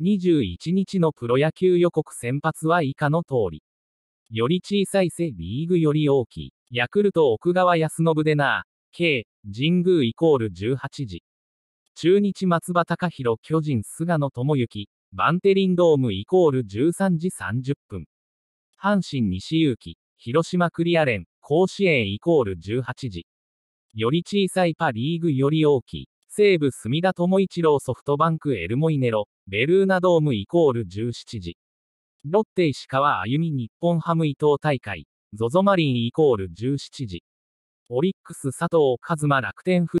21日のプロ野球予告先発は以下の通り。より小さいせ、リーグより大きい。ヤクルト奥川康信でな、K、神宮イコール18時。中日松葉隆弘巨人菅野智之、バンテリンドームイコール13時30分。阪神西勇気、広島クリアレン、甲子園イコール18時。より小さいパリーグより大きい。西武墨田智一郎ソフトバンクエルモイネロ、ベルーナドームイコール17時。ロッテ石川歩み日本ハム伊藤大会、ゾゾマリンイコール17時。オリックス佐藤和馬楽天フ